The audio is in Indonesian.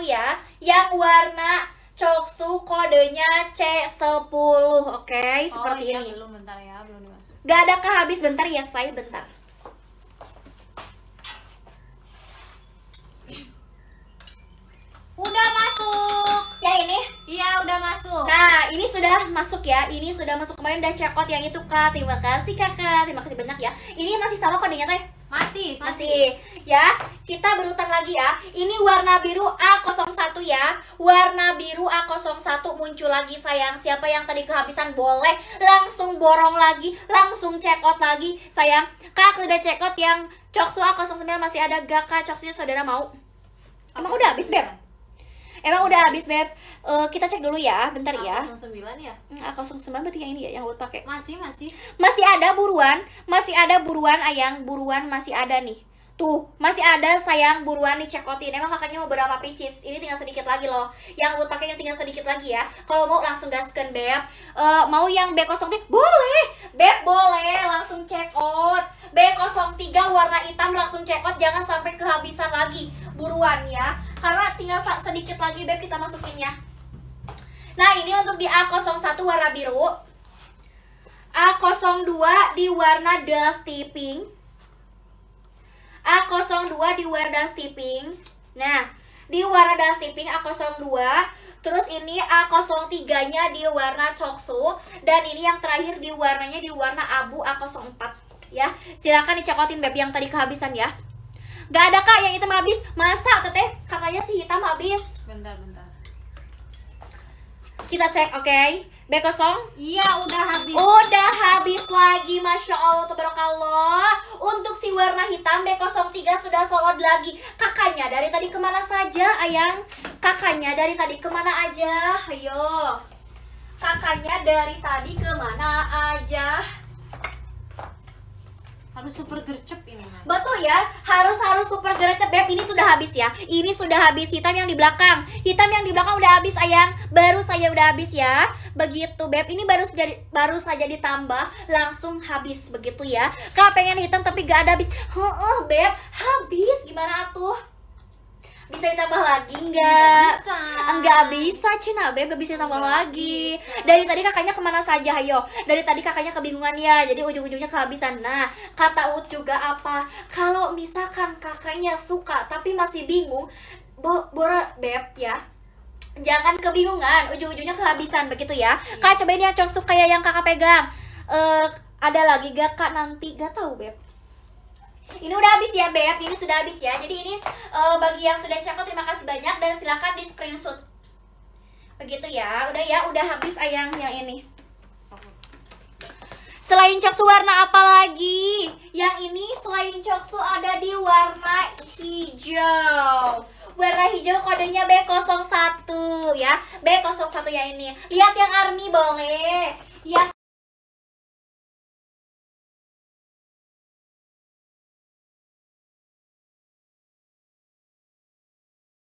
ya yang warna Coksu kodenya C10, oke? Okay? Oh, Seperti iya, ini. belum bentar ya, belum dimasuk. Gak ada kehabis bentar ya, saya bentar. Udah masuk. Ya ini? Iya, udah masuk. Nah, ini sudah masuk ya. Ini sudah masuk kemarin udah check out yang itu, Kak. Terima kasih, Kakak. Terima kasih banyak ya. Ini masih sama kodenya, Teh? Masih, masih. masih ya. Kita berutang lagi ya. Ini warna biru A01 ya. Warna biru A01 muncul lagi sayang. Siapa yang tadi kehabisan boleh langsung borong lagi, langsung check out lagi sayang. Kak udah check out yang Coksu A09 masih ada gak Kak? Coksunya saudara mau? Emang udah habis, Beb? Emang udah habis, Beb? Uh, kita cek dulu ya, bentar ya. A09 ya? Hmm, A09 berarti yang ini ya, yang buat pakai. Masih, masih. Masih ada buruan, masih ada buruan, Ayang. Buruan masih ada nih. Tuh, masih ada sayang buruan di check Emang kakaknya mau berapa pieces? Ini tinggal sedikit lagi loh. Yang buat pakainya tinggal sedikit lagi ya. Kalau mau langsung gaskan beb. Uh, mau yang B03 boleh. Beb boleh langsung check out. B03 warna hitam langsung check out jangan sampai kehabisan lagi. Buruan ya. Karena tinggal sedikit lagi beb kita masukin ya. Nah, ini untuk di A01 warna biru. A02 di warna dusty pink. A02 di Wardah Tipping. Nah, di warna Tipping A02 Terus ini A03-nya di warna coksu dan ini yang terakhir di warnanya di warna abu A04 ya. Silakan dicokotin beb yang tadi kehabisan ya. Gak ada kak yang hitam habis. Masa teteh katanya si hitam habis. Bentar, bentar. Kita cek, oke. Okay? B kosong? Iya, udah habis. Oh, lagi Masya Allah Tabarakallah Untuk si warna hitam B03 sudah solot lagi Kakaknya dari tadi kemana saja Ayang? Kakaknya dari tadi kemana aja? Ayo Kakaknya dari tadi kemana aja? harus super gercep ini betul ya harus harus super gercep beb ini sudah habis ya ini sudah habis hitam yang di belakang hitam yang di belakang udah habis ayang baru saja udah habis ya begitu beb ini baru saja baru saja ditambah langsung habis begitu ya kak pengen hitam tapi gak ada habis Heeh, beb habis gimana tuh bisa ditambah lagi enggak? Iya, nggak bisa. Enggak bisa, Cina Beb enggak bisa ditambah iya, lagi. Bisa. Dari tadi kakaknya kemana saja, ayo. Dari tadi kakaknya kebingungan ya, jadi ujung-ujungnya kehabisan. Nah, kata Ut juga apa? Kalau misalkan kakaknya suka tapi masih bingung, bo Bora Beb ya, jangan kebingungan ujung-ujungnya kehabisan begitu ya iya. kak cobain yang cok suka ya yang kakak pegang uh, ada lagi gak kak nanti gak tahu beb ini udah habis ya Beb, ini sudah habis ya. Jadi ini uh, bagi yang sudah cakep terima kasih banyak dan silahkan di screenshot. Begitu ya, udah ya, udah habis ayang yang ini. Selain coksu warna apa lagi? Yang ini selain coksu ada di warna hijau. Warna hijau kodenya B01 ya. B01 ya ini. Lihat yang army boleh. Yang